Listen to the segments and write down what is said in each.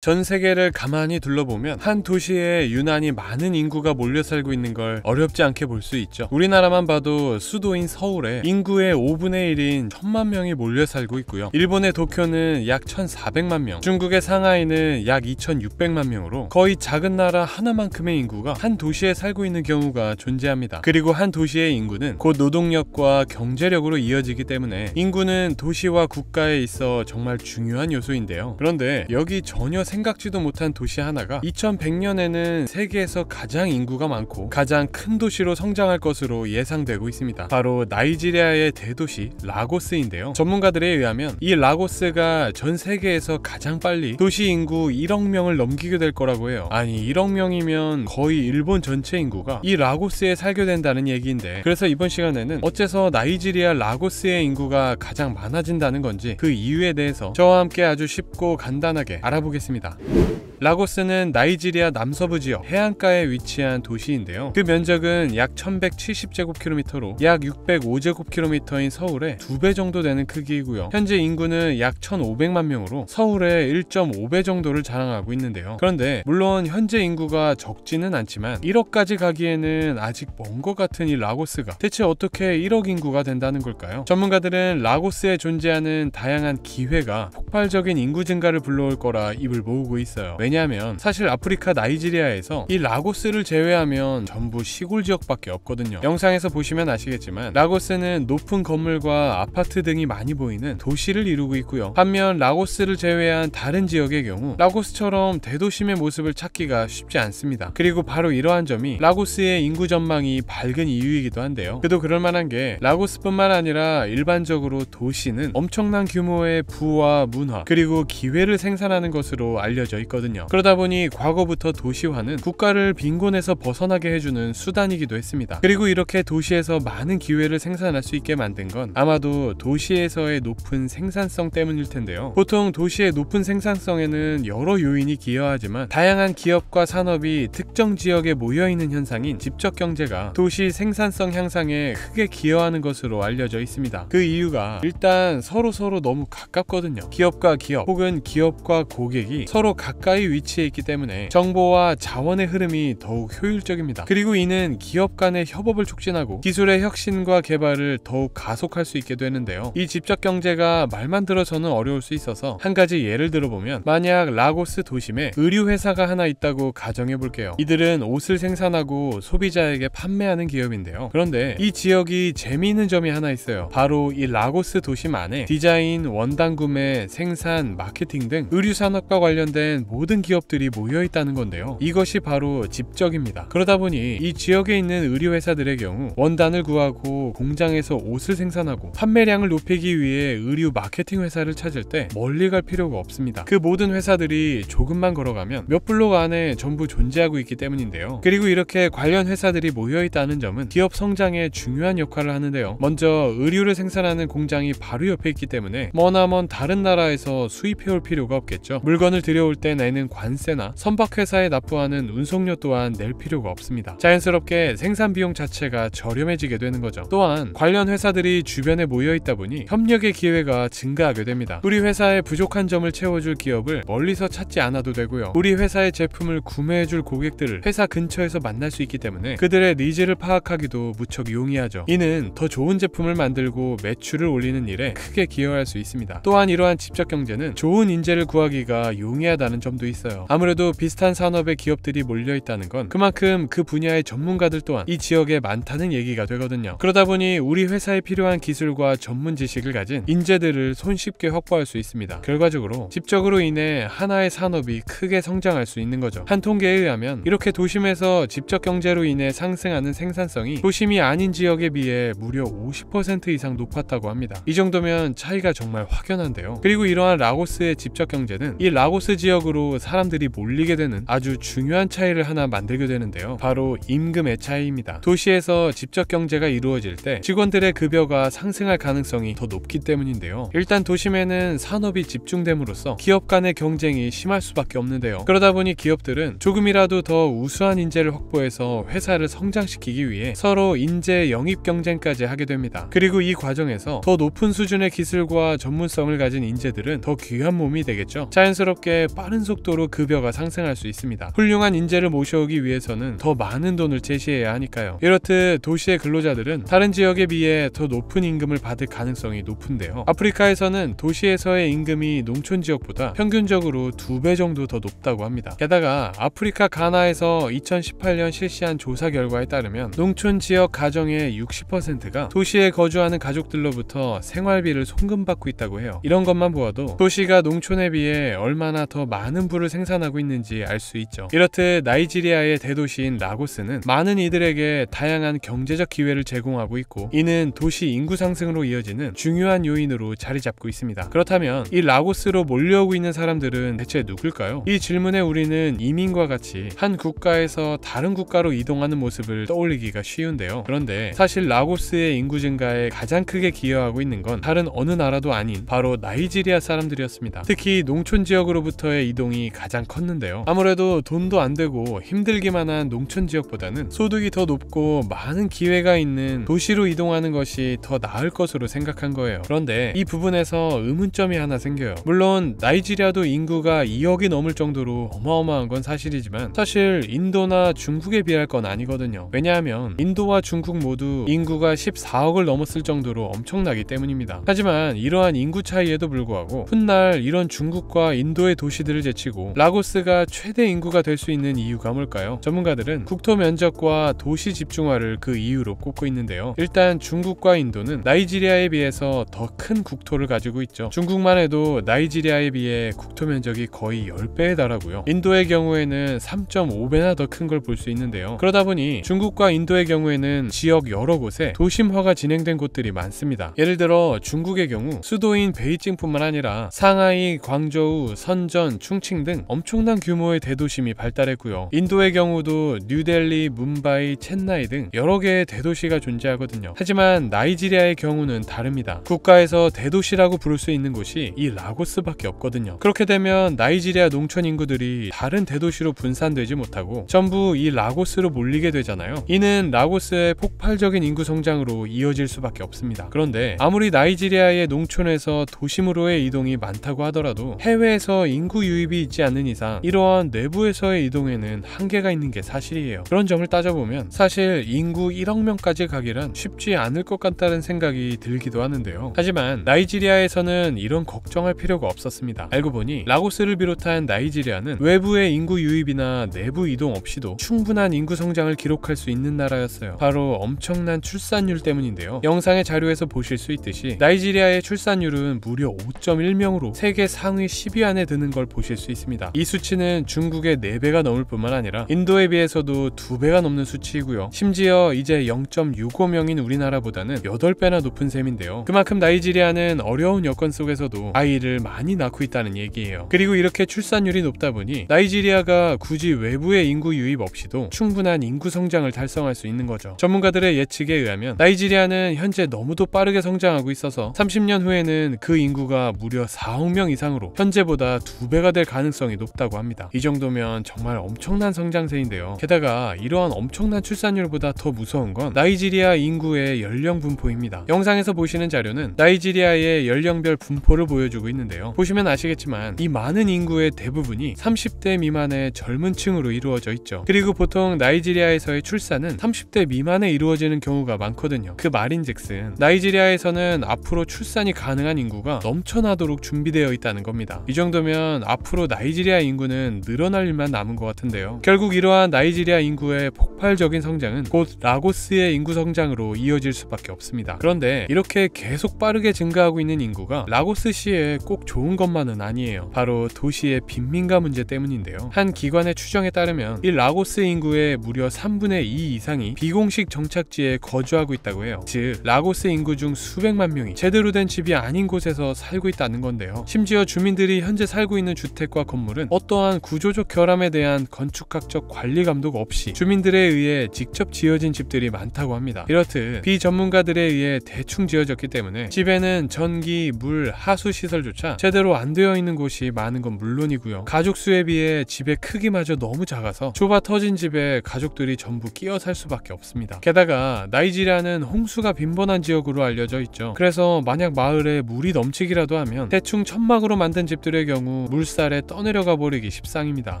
전 세계를 가만히 둘러보면 한 도시에 유난히 많은 인구가 몰려 살고 있는 걸 어렵지 않게 볼 수 있죠. 우리나라만 봐도 수도인 서울에 인구의 5분의 1인 천만 명이 몰려 살고 있고요. 일본의 도쿄는 약 1400만 명, 중국의 상하이는 약 2600만 명으로 거의 작은 나라 하나만큼의 인구가 한 도시에 살고 있는 경우가 존재합니다. 그리고 한 도시의 인구는 곧 노동력과 경제력으로 이어지기 때문에 인구는 도시와 국가에 있어 정말 중요한 요소인데요. 그런데 여기 전혀 생각지도 못한 도시 하나가 2100년에는 세계에서 가장 인구가 많고 가장 큰 도시로 성장할 것으로 예상되고 있습니다. 바로 나이지리아의 대도시 라고스인데요. 전문가들에 의하면 이 라고스가 전 세계에서 가장 빨리 도시 인구 1억 명을 넘기게 될 거라고 해요. 아니 1억 명이면 거의 일본 전체 인구가 이 라고스에 살게 된다는 얘기인데 그래서 이번 시간에는 어째서 나이지리아 라고스의 인구가 가장 많아진다는 건지 그 이유에 대해서 저와 함께 아주 쉽고 간단하게 알아보겠습니다. 감사합니다. 라고스는 나이지리아 남서부 지역 해안가에 위치한 도시인데요. 그 면적은 약 1170제곱킬로미터로 약 605제곱킬로미터인 서울의 2배 정도 되는 크기이고요. 현재 인구는 약 1500만 명으로 서울의 1.5배 정도를 자랑하고 있는데요. 그런데 물론 현재 인구가 적지는 않지만 1억까지 가기에는 아직 먼 것 같은 이 라고스가 대체 어떻게 1억 인구가 된다는 걸까요? 전문가들은 라고스에 존재하는 다양한 기회가 폭발적인 인구 증가를 불러올 거라 입을 모으고 있어요. 왜냐하면 사실 아프리카 나이지리아에서 이 라고스를 제외하면 전부 시골 지역밖에 없거든요 영상에서 보시면 아시겠지만 라고스는 높은 건물과 아파트 등이 많이 보이는 도시를 이루고 있고요 반면 라고스를 제외한 다른 지역의 경우 라고스처럼 대도심의 모습을 찾기가 쉽지 않습니다 그리고 바로 이러한 점이 라고스의 인구 전망이 밝은 이유이기도 한데요 그래도 그럴만한 게 라고스뿐만 아니라 일반적으로 도시는 엄청난 규모의 부와 문화 그리고 기회를 생산하는 것으로 알려져 있거든요 있거든요 그러다 보니 과거부터 도시화는 국가를 빈곤에서 벗어나게 해주는 수단이기도 했습니다. 그리고 이렇게 도시에서 많은 기회를 생산할 수 있게 만든 건 아마도 도시에서의 높은 생산성 때문일 텐데요. 보통 도시의 높은 생산성에는 여러 요인이 기여하지만 다양한 기업과 산업이 특정 지역에 모여있는 현상인 집적 경제가 도시 생산성 향상에 크게 기여하는 것으로 알려져 있습니다. 그 이유가 일단 서로 서로 너무 가깝거든요. 기업과 기업 혹은 기업과 고객이 서로 가까이 위치해 있기 때문에 정보와 자원의 흐름이 더욱 효율적입니다. 그리고 이는 기업 간의 협업을 촉진하고 기술의 혁신과 개발을 더욱 가속할 수 있게 되는데요. 이 집적 경제가 말만 들어서는 어려울 수 있어서 한 가지 예를 들어보면 만약 라고스 도심에 의류 회사가 하나 있다고 가정해 볼게요. 이들은 옷을 생산하고 소비자에게 판매하는 기업인데요. 그런데 이 지역이 재미있는 점이 하나 있어요. 바로 이 라고스 도심 안에 디자인, 원단 구매, 생산, 마케팅 등 의류 산업과 관련된 모든 많은 기업들이 모여 있다는 건데요. 이것이 바로 집적입니다. 그러다 보니 이 지역에 있는 의류회사들의 경우 원단을 구하고 공장에서 옷을 생산하고 판매량을 높이기 위해 의류 마케팅 회사를 찾을 때 멀리 갈 필요가 없습니다. 그 모든 회사들이 조금만 걸어가면 몇 블록 안에 전부 존재하고 있기 때문인데요. 그리고 이렇게 관련 회사들이 모여 있다는 점은 기업 성장에 중요한 역할을 하는데요. 먼저 의류를 생산하는 공장이 바로 옆에 있기 때문에 머나먼 다른 나라에서 수입해올 필요가 없겠죠. 물건을 들여올 땐 애는 관세나 선박회사에 납부하는 운송료 또한 낼 필요가 없습니다. 자연스럽게 생산 비용 자체가 저렴해지게 되는 거죠. 또한 관련 회사들이 주변에 모여 있다 보니 협력의 기회가 증가하게 됩니다. 우리 회사의 부족한 점을 채워줄 기업을 멀리서 찾지 않아도 되고요. 우리 회사의 제품을 구매해줄 고객들을 회사 근처에서 만날 수 있기 때문에 그들의 니즈를 파악하기도 무척 용이하죠. 이는 더 좋은 제품을 만들고 매출을 올리는 일에 크게 기여할 수 있습니다. 또한 이러한 직접 경제는 좋은 인재를 구하기가 용이하다는 점도 있습니다. 있어요. 아무래도 비슷한 산업의 기업들이 몰려있다는 건 그만큼 그 분야의 전문가들 또한 이 지역에 많다는 얘기가 되거든요. 그러다 보니 우리 회사에 필요한 기술과 전문 지식을 가진 인재들을 손쉽게 확보할 수 있습니다. 결과적으로 집적으로 인해 하나의 산업이 크게 성장할 수 있는 거죠. 한 통계에 의하면 이렇게 도심에서 집적 경제로 인해 상승하는 생산성이 도심이 아닌 지역에 비해 무려 50% 이상 높았다고 합니다. 이 정도면 차이가 정말 확연한데요. 그리고 이러한 라고스의 집적 경제는 이 라고스 지역으로 사람들이 몰리게 되는 아주 중요한 차이를 하나 만들게 되는데요. 바로 임금의 차이입니다. 도시에서 직접 경제가 이루어질 때 직원들의 급여가 상승할 가능성이 더 높기 때문인데요. 일단 도심에는 산업이 집중됨으로써 기업 간의 경쟁이 심할 수밖에 없는데요. 그러다 보니 기업들은 조금이라도 더 우수한 인재를 확보해서 회사를 성장시키기 위해 서로 인재 영입 경쟁까지 하게 됩니다. 그리고 이 과정에서 더 높은 수준의 기술과 전문성을 가진 인재들은 더 귀한 몸이 되겠죠. 자연스럽게 빠른 속도 속도로 급여가 상승할 수 있습니다. 훌륭한 인재를 모셔오기 위해서는 더 많은 돈을 제시해야 하니까요. 이렇듯 도시의 근로자들은 다른 지역에 비해 더 높은 임금을 받을 가능성이 높은데요. 아프리카에서는 도시에서의 임금이 농촌 지역보다 평균적으로 두 배 정도 더 높다고 합니다. 게다가 아프리카 가나에서 2018년 실시한 조사 결과에 따르면 농촌 지역 가정의 60%가 도시에 거주하는 가족들로부터 생활비를 송금받고 있다고 해요. 이런 것만 보아도 도시가 농촌에 비해 얼마나 더 많은 불 일부를 생산하고 있는지 알 수 있죠. 이렇듯 나이지리아의 대도시인 라고스는 많은 이들에게 다양한 경제적 기회를 제공하고 있고 이는 도시 인구 상승으로 이어지는 중요한 요인으로 자리 잡고 있습니다. 그렇다면 이 라고스로 몰려오고 있는 사람들은 대체 누굴까요? 이 질문에 우리는 이민과 같이 한 국가에서 다른 국가로 이동하는 모습을 떠올리기가 쉬운데요. 그런데 사실 라고스의 인구 증가에 가장 크게 기여하고 있는 건 다른 어느 나라도 아닌 바로 나이지리아 사람들이었습니다. 특히 농촌 지역으로부터의 이동이 가장 컸는데요. 아무래도 돈도 안 되고 힘들기만 한 농촌 지역보다는 소득이 더 높고 많은 기회가 있는 도시로 이동하는 것이 더 나을 것으로 생각한 거예요. 그런데 이 부분에서 의문점이 하나 생겨요. 물론 나이지리아도 인구가 2억이 넘을 정도로 어마어마한 건 사실이지만 사실 인도나 중국에 비할 건 아니거든요. 왜냐하면 인도와 중국 모두 인구가 14억을 넘었을 정도로 엄청나기 때문입니다. 하지만 이러한 인구 차이에도 불구하고 훗날 이런 중국과 인도의 도시들을 제치고 되고 라고스가 최대 인구가 될 수 있는 이유가 뭘까요? 전문가들은 국토 면적과 도시 집중화를 그 이유로 꼽고 있는데요. 일단 중국과 인도는 나이지리아에 비해서 더 큰 국토를 가지고 있죠. 중국만 해도 나이지리아에 비해 국토 면적이 거의 10배에 달하고요. 인도의 경우에는 3.5배나 더 큰 걸 볼 수 있는데요. 그러다 보니 중국과 인도의 경우에는 지역 여러 곳에 도심화가 진행된 곳들이 많습니다. 예를 들어 중국의 경우 수도인 베이징뿐만 아니라 상하이, 광저우, 선전, 충칭 등등 엄청난 규모의 대도심이 발달했고요. 인도의 경우도 뉴델리, 문바이 첸나이 등 여러 개의 대도시가 존재하거든요. 하지만 나이지리아의 경우는 다릅니다. 국가에서 대도시라고 부를 수 있는 곳이 이 라고스밖에 없거든요. 그렇게 되면 나이지리아 농촌 인구들이 다른 대도시로 분산되지 못하고 전부 이 라고스로 몰리게 되잖아요. 이는 라고스의 폭발적인 인구 성장으로 이어질 수밖에 없습니다. 그런데 아무리 나이지리아의 농촌에서 도심으로의 이동이 많다고 하더라도 해외에서 인구 유입이 있지 않는 이상 이러한 내부에서의 이동에는 한계가 있는 게 사실이에요. 그런 점을 따져보면 사실 인구 1억 명까지 가기란 쉽지 않을 것 같다는 생각이 들기도 하는데요. 하지만 나이지리아에서는 이런 걱정할 필요가 없었습니다. 알고 보니 라고스를 비롯한 나이지리아는 외부의 인구 유입이나 내부 이동 없이도 충분한 인구 성장을 기록할 수 있는 나라였어요. 바로 엄청난 출산율 때문인데요. 영상의 자료에서 보실 수 있듯이 나이지리아의 출산율은 무려 5.1명으로 세계 상위 10위 안에 드는 걸 보실 수 있습니다. 있습니다. 이 수치는 중국의 4배가 넘을 뿐만 아니라 인도에 비해서도 2배가 넘는 수치이고요. 심지어 이제 0.65명인 우리나라보다는 8배나 높은 셈인데요. 그만큼 나이지리아는 어려운 여건 속에서도 아이를 많이 낳고 있다는 얘기예요. 그리고 이렇게 출산율이 높다 보니 나이지리아가 굳이 외부의 인구 유입 없이도 충분한 인구 성장을 달성할 수 있는 거죠. 전문가들의 예측에 의하면 나이지리아는 현재 너무도 빠르게 성장하고 있어서 30년 후에는 그 인구가 무려 4억 명 이상으로 현재보다 2배가 될 가능성이 가능성이 높다고 합니다. 이 정도면 정말 엄청난 성장세인데요. 게다가 이러한 엄청난 출산율보다 더 무서운 건 나이지리아 인구의 연령 분포입니다. 영상에서 보시는 자료는 나이지리아의 연령별 분포를 보여주고 있는데요. 보시면 아시겠지만 이 많은 인구의 대부분이 30대 미만의 젊은 층으로 이루어져 있죠. 그리고 보통 나이지리아에서의 출산은 30대 미만에 이루어지는 경우가 많거든요. 그 말인즉슨 나이지리아에서는 앞으로 출산이 가능한 인구가 넘쳐나도록 준비되어 있다는 겁니다. 이 정도면 앞으로 나 나이지리아 인구는 늘어날 일만 남은 것 같은데요. 결국 이러한 나이지리아 인구의 폭발적인 성장은 곧 라고스의 인구 성장으로 이어질 수밖에 없습니다. 그런데 이렇게 계속 빠르게 증가하고 있는 인구가 라고스 시에 꼭 좋은 것만은 아니에요. 바로 도시의 빈민가 문제 때문인데요. 한 기관의 추정에 따르면 이 라고스 인구의 무려 3분의 2 이상이 비공식 정착지에 거주하고 있다고 해요. 즉 라고스 인구 중 수백만 명이 제대로 된 집이 아닌 곳에서 살고 있다는 건데요. 심지어 주민들이 현재 살고 있는 주택과 건물은 어떠한 구조적 결함에 대한 건축학적 관리 감독 없이 주민들에 의해 직접 지어진 집들이 많다고 합니다. 이렇듯 비전문가들에 의해 대충 지어졌기 때문에 집에는 전기, 물, 하수 시설조차 제대로 안 되어 있는 곳이 많은 건 물론이고요. 가족 수에 비해 집의 크기마저 너무 작아서 좁아 터진 집에 가족들이 전부 끼어 살 수밖에 없습니다. 게다가 나이지리아는 홍수가 빈번한 지역으로 알려져 있죠. 그래서 만약 마을에 물이 넘치기라도 하면 대충 천막으로 만든 집들의 경우 물살에 떠 써내려가 버리기 십상입니다.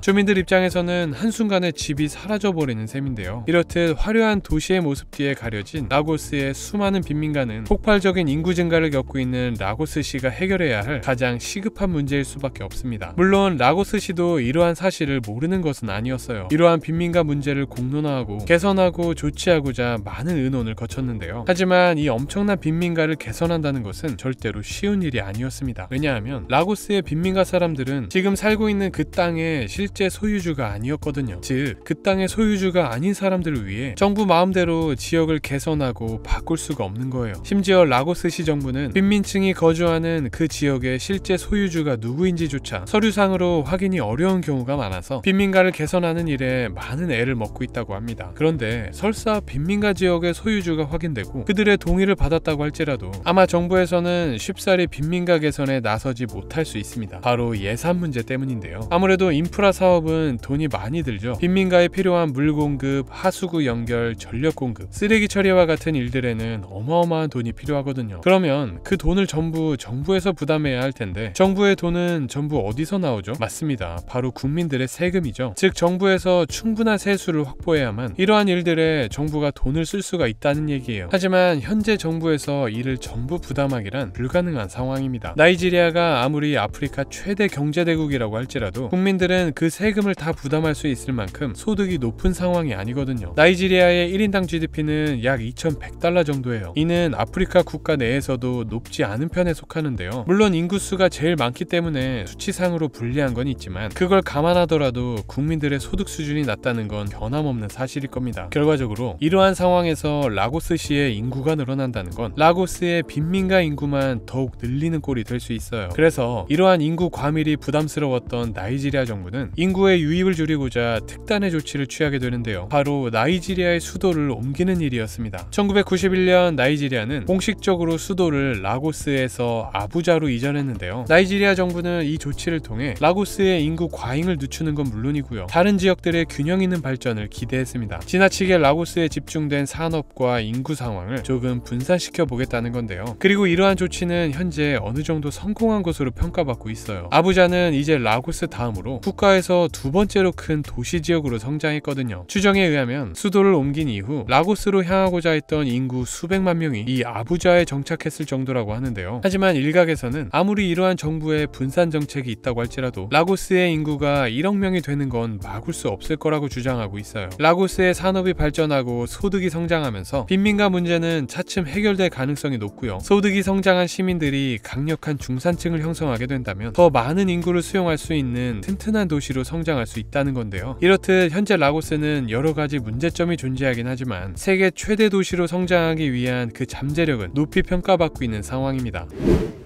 주민들 입장에서는 한순간에 집이 사라져 버리는 셈인데요. 이렇듯 화려한 도시의 모습 뒤에 가려진 라고스의 수많은 빈민가는 폭발적인 인구 증가를 겪고 있는 라고스시가 해결해야 할 가장 시급한 문제일 수밖에 없습니다. 물론 라고스시도 이러한 사실을 모르는 것은 아니었어요. 이러한 빈민가 문제를 공론화하고 개선하고 조치하고자 많은 의논을 거쳤는데요. 하지만 이 엄청난 빈민가를 개선한다는 것은 절대로 쉬운 일이 아니었습니다. 왜냐하면 라고스의 빈민가 사람들은 지금 살 살고 있는 그 땅의 실제 소유주가 아니었거든요. 즉, 그 땅의 소유주가 아닌 사람들을 위해 정부 마음대로 지역을 개선하고 바꿀 수가 없는 거예요. 심지어 라고스시 정부는 빈민층이 거주하는 그 지역의 실제 소유주가 누구인지조차 서류상으로 확인이 어려운 경우가 많아서 빈민가를 개선하는 일에 많은 애를 먹고 있다고 합니다. 그런데 설사 빈민가 지역의 소유주가 확인되고 그들의 동의를 받았다고 할지라도 아마 정부에서는 쉽사리 빈민가 개선에 나서지 못할 수 있습니다. 바로 예산 문제 때문에 때문인데요. 아무래도 인프라 사업은 돈이 많이 들죠. 빈민가에 필요한 물 공급, 하수구 연결, 전력 공급, 쓰레기 처리와 같은 일들에는 어마어마한 돈이 필요하거든요. 그러면 그 돈을 전부 정부에서 부담해야 할 텐데 정부의 돈은 전부 어디서 나오죠? 맞습니다. 바로 국민들의 세금이죠. 즉 정부에서 충분한 세수를 확보해야만 이러한 일들에 정부가 돈을 쓸 수가 있다는 얘기예요. 하지만 현재 정부에서 이를 전부 부담하기란 불가능한 상황입니다. 나이지리아가 아무리 아프리카 최대 경제대국이라고 세금고 할지라도 국민들은 그 세금을 다 부담할 수 있을 만큼 소득이 높은 상황이 아니거든요. 나이지리아의 1인당 GDP는 약 2,100달러 정도예요. 이는 아프리카 국가 내에서도 높지 않은 편에 속하는데요. 물론 인구수가 제일 많기 때문에 수치상으로 불리한 건 있지만 그걸 감안하더라도 국민들의 소득 수준이 낮다는 건 변함없는 사실일 겁니다. 결과적으로 이러한 상황에서 라고스시의 인구가 늘어난다는 건 라고스의 빈민가 인구만 더욱 늘리는 꼴이 될 수 있어요. 그래서 이러한 인구 과밀이 부담스러워 가까던 나이지리아 정부는 인구의 유입을 줄이고자 특단의 조치를 취하게 되는데요. 바로 나이지리아의 수도를 옮기는 일이었습니다. 1991년 나이지리아는 공식적으로 수도를 라고스에서 아부자로 이전했는데요. 나이지리아 정부는 이 조치를 통해 라고스의 인구 과잉을 늦추는 건 물론이고요. 다른 지역들의 균형 있는 발전을 기대했습니다. 지나치게 라고스에 집중된 산업과 인구 상황을 조금 분산시켜 보겠다는 건데요. 그리고 이러한 조치는 현재 어느 정도 성공한 것으로 평가받고 있어요. 아부자는 이제 라고스 다음으로 국가에서 두 번째로 큰 도시 지역으로 성장했거든요. 추정에 의하면 수도를 옮긴 이후 라고스로 향하고자 했던 인구 수백만 명이 이 아부자에 정착했을 정도라고 하는데요. 하지만 일각에서는 아무리 이러한 정부의 분산 정책이 있다고 할지라도 라고스의 인구가 1억 명이 되는 건 막을 수 없을 거라고 주장하고 있어요. 라고스의 산업이 발전하고 소득이 성장하면서 빈민가 문제는 차츰 해결될 가능성이 높고요. 소득이 성장한 시민들이 강력한 중산층을 형성하게 된다면 더 많은 인구를 수용할 활용할 수 있는 튼튼한 도시로 성장할 수 있다는 건데요. 이렇듯 현재 라고스는 여러 가지 문제점이 존재하긴 하지만 세계 최대 도시로 성장하기 위한 그 잠재력은 높이 평가받고 있는 상황입니다.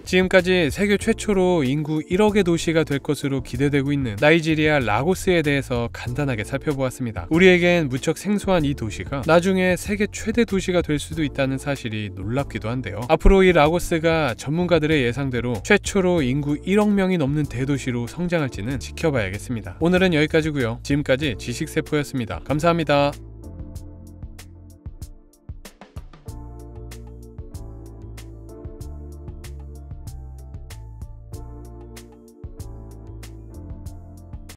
지금까지 세계 최초로 인구 1억의 도시가 될 것으로 기대되고 있는 나이지리아 라고스에 대해서 간단하게 살펴보았습니다. 우리에겐 무척 생소한 이 도시가 나중에 세계 최대 도시가 될 수도 있다는 사실이 놀랍기도 한데요. 앞으로 이 라고스가 전문가들의 예상대로 최초로 인구 1억 명이 넘는 대도시로 성장할지는 지켜봐야겠습니다. 오늘은 여기까지고요. 지금까지 지식세포였습니다. 감사합니다.